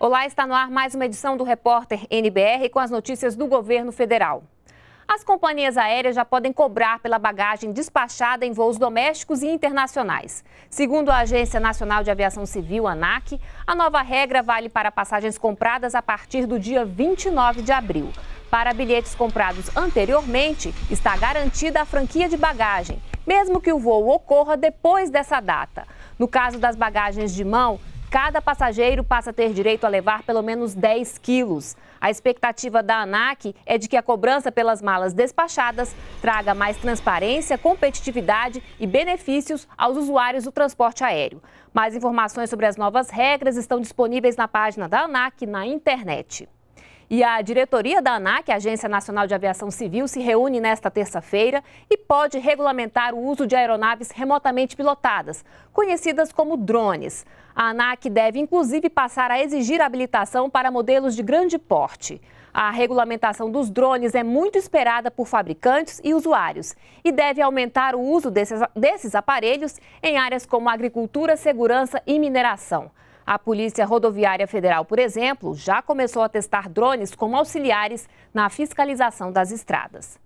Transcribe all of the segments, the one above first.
Olá, está no ar mais uma edição do Repórter NBR com as notícias do governo federal. As companhias aéreas já podem cobrar pela bagagem despachada em voos domésticos e internacionais. Segundo a Agência Nacional de Aviação Civil, ANAC, a nova regra vale para passagens compradas a partir do dia 29 de abril. Para bilhetes comprados anteriormente, está garantida a franquia de bagagem, mesmo que o voo ocorra depois dessa data. No caso das bagagens de mão, Cada passageiro passa a ter direito a levar pelo menos 10 quilos. A expectativa da ANAC é de que a cobrança pelas malas despachadas traga mais transparência, competitividade e benefícios aos usuários do transporte aéreo. Mais informações sobre as novas regras estão disponíveis na página da ANAC na internet. E a diretoria da ANAC, Agência Nacional de Aviação Civil, se reúne nesta terça-feira e pode regulamentar o uso de aeronaves remotamente pilotadas, conhecidas como drones. A ANAC deve, inclusive, passar a exigir habilitação para modelos de grande porte. A regulamentação dos drones é muito esperada por fabricantes e usuários e deve aumentar o uso desses, desses aparelhos em áreas como agricultura, segurança e mineração. A Polícia Rodoviária Federal, por exemplo, já começou a testar drones como auxiliares na fiscalização das estradas.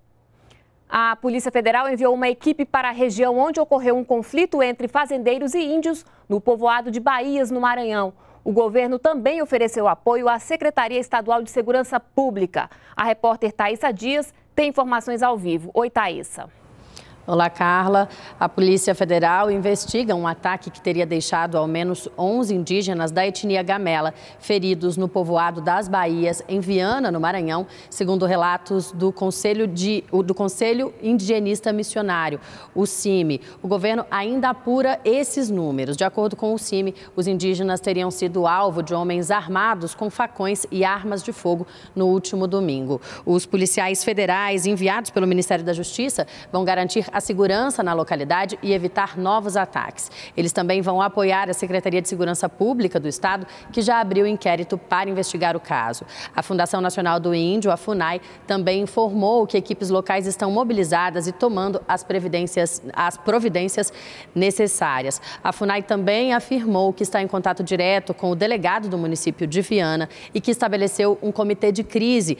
A Polícia Federal enviou uma equipe para a região onde ocorreu um conflito entre fazendeiros e índios no povoado de Baías, no Maranhão. O governo também ofereceu apoio à Secretaria Estadual de Segurança Pública. A repórter Thaisa Dias tem informações ao vivo. Oi, Thaisa. Olá, Carla. A Polícia Federal investiga um ataque que teria deixado ao menos 11 indígenas da etnia Gamela feridos no povoado das Bahias, em Viana, no Maranhão, segundo relatos do Conselho, de, do Conselho Indigenista Missionário, o CIMI. O governo ainda apura esses números. De acordo com o CIMI, os indígenas teriam sido alvo de homens armados com facões e armas de fogo no último domingo. Os policiais federais enviados pelo Ministério da Justiça vão garantir a segurança na localidade e evitar novos ataques. Eles também vão apoiar a Secretaria de Segurança Pública do Estado, que já abriu inquérito para investigar o caso. A Fundação Nacional do Índio, a FUNAI, também informou que equipes locais estão mobilizadas e tomando as, previdências, as providências necessárias. A FUNAI também afirmou que está em contato direto com o delegado do município de Viana e que estabeleceu um comitê de crise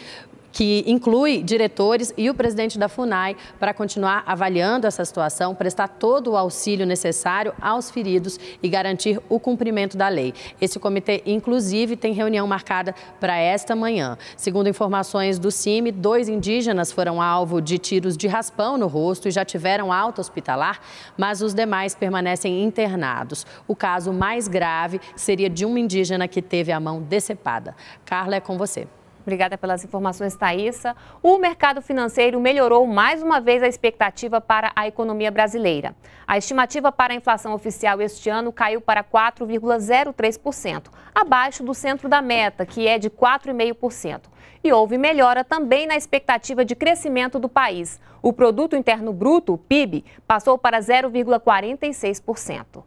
que inclui diretores e o presidente da FUNAI, para continuar avaliando essa situação, prestar todo o auxílio necessário aos feridos e garantir o cumprimento da lei. Esse comitê, inclusive, tem reunião marcada para esta manhã. Segundo informações do CIMI, dois indígenas foram alvo de tiros de raspão no rosto e já tiveram alta hospitalar, mas os demais permanecem internados. O caso mais grave seria de um indígena que teve a mão decepada. Carla, é com você. Obrigada pelas informações, Thaisa. O mercado financeiro melhorou mais uma vez a expectativa para a economia brasileira. A estimativa para a inflação oficial este ano caiu para 4,03%, abaixo do centro da meta, que é de 4,5%. E houve melhora também na expectativa de crescimento do país. O produto interno bruto, o PIB, passou para 0,46%.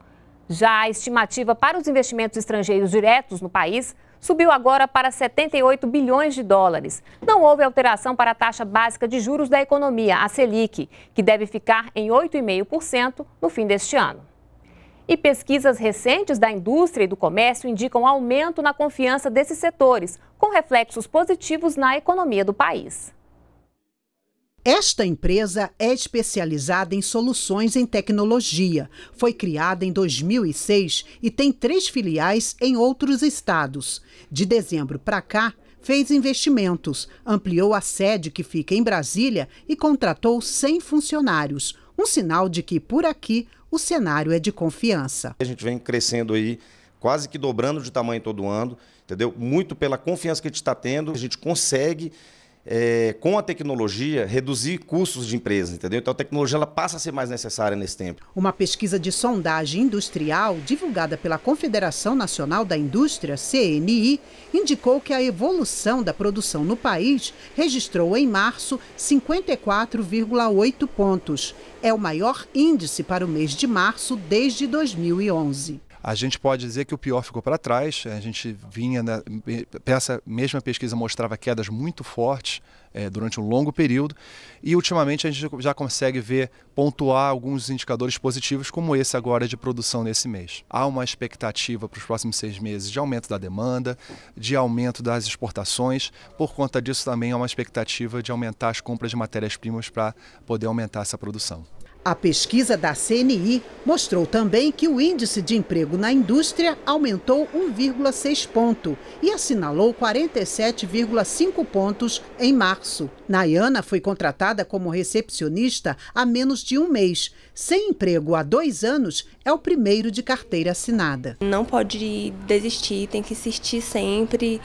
Já a estimativa para os investimentos estrangeiros diretos no país subiu agora para 78 bilhões de dólares. Não houve alteração para a taxa básica de juros da economia, a Selic, que deve ficar em 8,5% no fim deste ano. E pesquisas recentes da indústria e do comércio indicam aumento na confiança desses setores, com reflexos positivos na economia do país. Esta empresa é especializada em soluções em tecnologia. Foi criada em 2006 e tem três filiais em outros estados. De dezembro para cá, fez investimentos, ampliou a sede que fica em Brasília e contratou 100 funcionários. Um sinal de que, por aqui, o cenário é de confiança. A gente vem crescendo aí, quase que dobrando de tamanho todo ano, entendeu? Muito pela confiança que a gente está tendo, a gente consegue é, com a tecnologia, reduzir custos de empresas, entendeu? Então a tecnologia ela passa a ser mais necessária nesse tempo. Uma pesquisa de sondagem industrial divulgada pela Confederação Nacional da Indústria, CNI, indicou que a evolução da produção no país registrou em março 54,8 pontos. É o maior índice para o mês de março desde 2011. A gente pode dizer que o pior ficou para trás. A gente vinha, na, essa mesma pesquisa mostrava quedas muito fortes é, durante um longo período. E ultimamente a gente já consegue ver, pontuar alguns indicadores positivos, como esse agora de produção nesse mês. Há uma expectativa para os próximos seis meses de aumento da demanda, de aumento das exportações. Por conta disso, também há uma expectativa de aumentar as compras de matérias-primas para poder aumentar essa produção. A pesquisa da CNI mostrou também que o índice de emprego na indústria aumentou 1,6 ponto e assinalou 47,5 pontos em março. Nayana foi contratada como recepcionista há menos de um mês. Sem emprego há dois anos, é o primeiro de carteira assinada. Não pode desistir, tem que insistir sempre,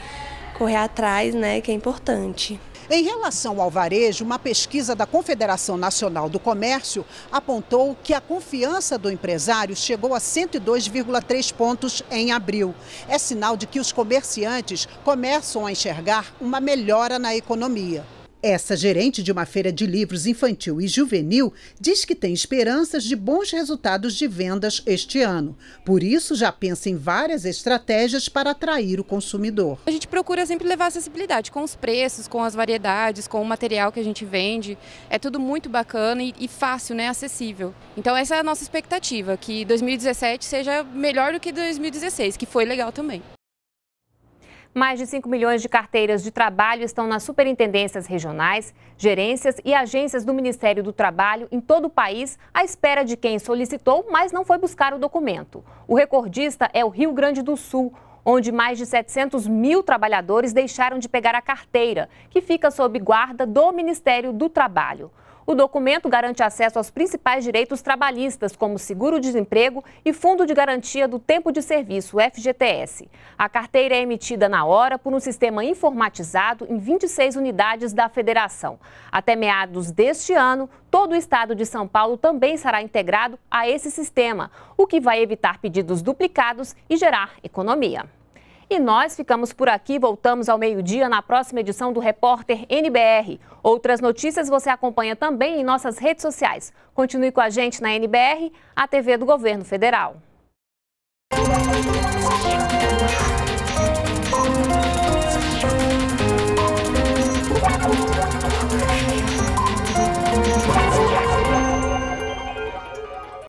correr atrás, né, que é importante. Em relação ao varejo, uma pesquisa da Confederação Nacional do Comércio apontou que a confiança do empresário chegou a 102,3 pontos em abril. É sinal de que os comerciantes começam a enxergar uma melhora na economia. Essa gerente de uma feira de livros infantil e juvenil diz que tem esperanças de bons resultados de vendas este ano. Por isso, já pensa em várias estratégias para atrair o consumidor. A gente procura sempre levar acessibilidade com os preços, com as variedades, com o material que a gente vende. É tudo muito bacana e, fácil, né? acessível. Então, essa é a nossa expectativa, que 2017 seja melhor do que 2016, que foi legal também. Mais de 5 milhões de carteiras de trabalho estão nas superintendências regionais, gerências e agências do Ministério do Trabalho em todo o país, à espera de quem solicitou, mas não foi buscar o documento. O recordista é o Rio Grande do Sul, onde mais de 700 mil trabalhadores deixaram de pegar a carteira, que fica sob guarda do Ministério do Trabalho. O documento garante acesso aos principais direitos trabalhistas, como seguro-desemprego e Fundo de Garantia do Tempo de Serviço, FGTS. A carteira é emitida na hora por um sistema informatizado em 26 unidades da Federação. Até meados deste ano, todo o estado de São Paulo também será integrado a esse sistema, o que vai evitar pedidos duplicados e gerar economia. E nós ficamos por aqui, voltamos ao meio-dia na próxima edição do Repórter NBR. Outras notícias você acompanha também em nossas redes sociais. Continue com a gente na NBR, a TV do Governo Federal. Música